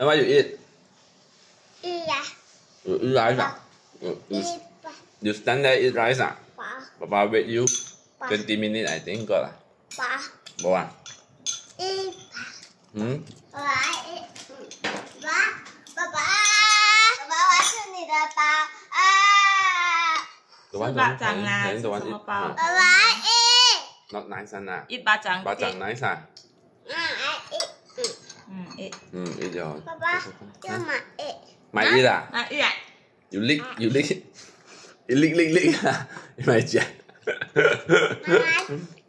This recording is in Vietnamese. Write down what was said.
And what à? ừ, ừ, you eat? Yeah. You eat rice ah? You, you, you stand there eat rice ah? Papa wait you twenty minutes I think got ah. Bo ah. Hmm. Đồ ăn đồ ăn đồ ăn đồ ăn đồ ăn Not nice ah. Eat ba chang. Ba chang nice ah. 애. 응, 애죠. 봐봐. 엄마 애. Mày đi à? Mày đi à? You lick, you lick. You lick, lick, lick. Mày chứ. Mày.